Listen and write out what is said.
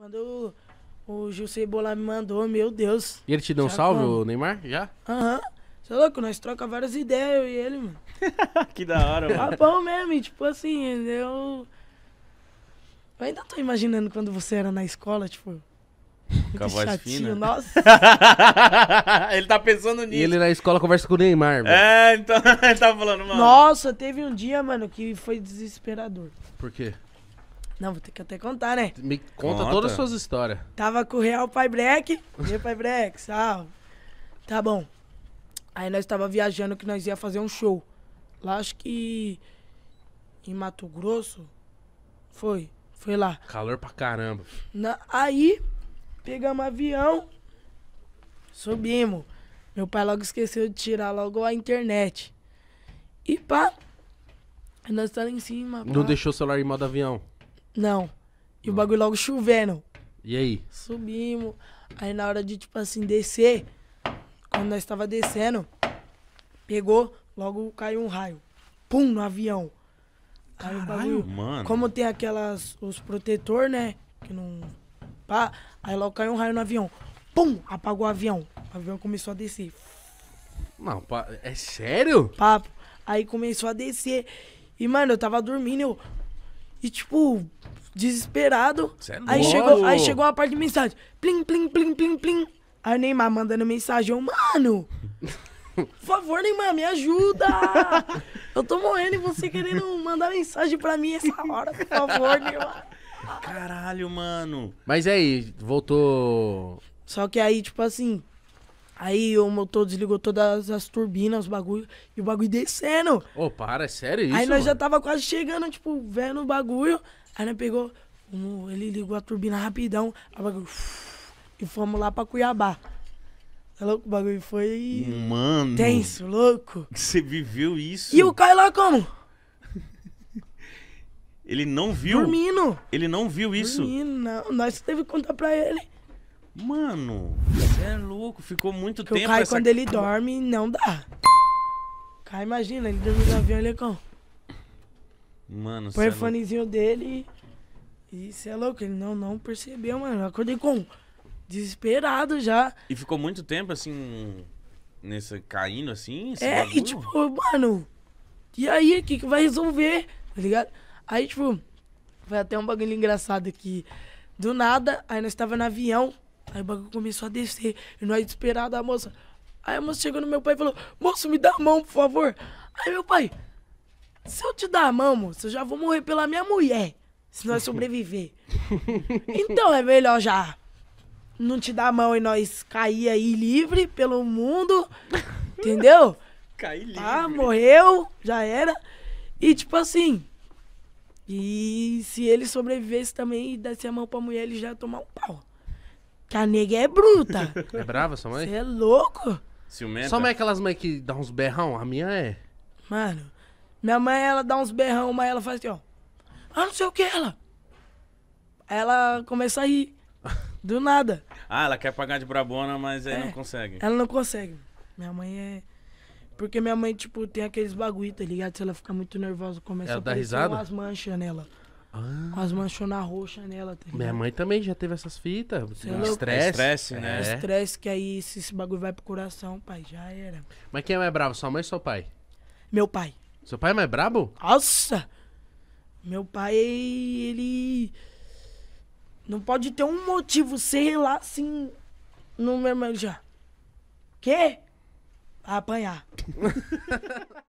Quando o Gil Cebola me mandou, meu Deus. E ele te deu um salve, como? o Neymar? Já? Aham. Uhum. Você é louco? Nós trocamos várias ideias, eu e ele, mano. que da hora, mano. Papão mesmo, e, tipo assim, eu... Eu ainda tô imaginando quando você era na escola, tipo... Com a voz chatinho, fina. Nossa. ele tá pensando nisso. E ele na escola conversa com o Neymar, mano É, então ele tava tá falando, mano. Nossa, teve um dia, mano, que foi desesperador. Por quê? Não, vou ter que até contar, né? Me conta, conta. todas as suas histórias. Tava com o Real Pai Breck. Meu Pai Breck, salve. Tá bom. Aí nós tava viajando que nós ia fazer um show. Lá acho que em Mato Grosso. Foi, foi lá. Calor pra caramba. Na, aí pegamos avião, subimos. Meu pai logo esqueceu de tirar logo a internet. E pá, nós tá lá em cima. Pá. Não deixou o celular em modo avião? Não. E o bagulho logo chovendo. E aí? Subimos. Aí na hora de, tipo assim, descer, quando nós estava descendo, pegou, logo caiu um raio. Pum, no avião. Caiu Caralho, bagulho, mano. Como tem aquelas, os protetor, né? Que não... Pá, aí logo caiu um raio no avião. Pum, apagou o avião. O avião começou a descer. Não, pa... é sério? Papo. Aí começou a descer. E, mano, eu tava dormindo, eu... E tipo, desesperado. é aí, chegou, aí chegou uma parte de mensagem. Plim, plim, plim, plim, plim. Aí o Neymar mandando mensagem. Eu, mano, por favor, Neymar, me ajuda. Eu tô morrendo e você querendo mandar mensagem pra mim essa hora. Por favor, Neymar. Caralho, mano. Mas aí, voltou... Só que aí, tipo assim, Aí o motor desligou todas as turbinas, os bagulho, e o bagulho descendo. Ô, oh, para, é sério isso? Aí nós mano? já tava quase chegando, tipo, vendo o bagulho. Aí nós pegou, ele ligou a turbina rapidão, bagulho, e fomos lá pra Cuiabá. Tá louco? O bagulho foi. Mano. Tenso, louco. Você viveu isso? E o Caio lá como? ele não viu. Dormindo. Ele não viu isso. Dormindo, não. Nós teve que contar pra ele. Mano. Você é louco, ficou muito tempo. O Caio, essa... quando ele dorme, não dá. Cai, imagina, ele dormiu no avião, ele é com. Mano, Põe o é fonezinho não... dele e você é louco, ele não, não percebeu, mano. Eu acordei com desesperado já. E ficou muito tempo assim, nessa caindo assim? É, e tipo, mano, e aí, o que, que vai resolver? Tá ligado? Aí, tipo, foi até um bagulho engraçado aqui do nada, aí nós tava no avião, Aí o bagulho começou a descer. E nós desesperado a moça. Aí a moça chegou no meu pai e falou: Moço, me dá a mão, por favor. Aí meu pai, se eu te dar a mão, moço, eu já vou morrer pela minha mulher. Se nós sobreviver. então é melhor já não te dar a mão e nós cair aí livre pelo mundo. Entendeu? Cair tá, livre. Ah, morreu, já era. E tipo assim. E se ele sobrevivesse também e desse a mão pra mulher, ele já ia tomar um pau. Que a nega é bruta. É brava sua mãe? Você é louco? Ciumenta? Só mãe é aquelas mães que dá uns berrão? A minha é. Mano, minha mãe, ela dá uns berrão, mas ela faz assim, ó. Ah, não sei o que, ela. Ela começa a rir. Do nada. ah, ela quer pagar de brabona, mas aí é, não consegue. Ela não consegue. Minha mãe é. Porque minha mãe, tipo, tem aqueles bagulho, tá ligado? Se ela ficar muito nervosa, começa ela a dar risada? umas manchas nela. Ah. Com as manchonas roxas nela. Tá Minha mãe também já teve essas fitas. É é estresse. Estresse, né? É. Estresse, que aí se esse bagulho vai pro coração, pai, já era. Mas quem é mais bravo, sua mãe ou seu pai? Meu pai. Seu pai é mais brabo? Nossa! Meu pai, ele. Não pode ter um motivo, sei lá, assim. No meu irmão já. Quê? apanhar.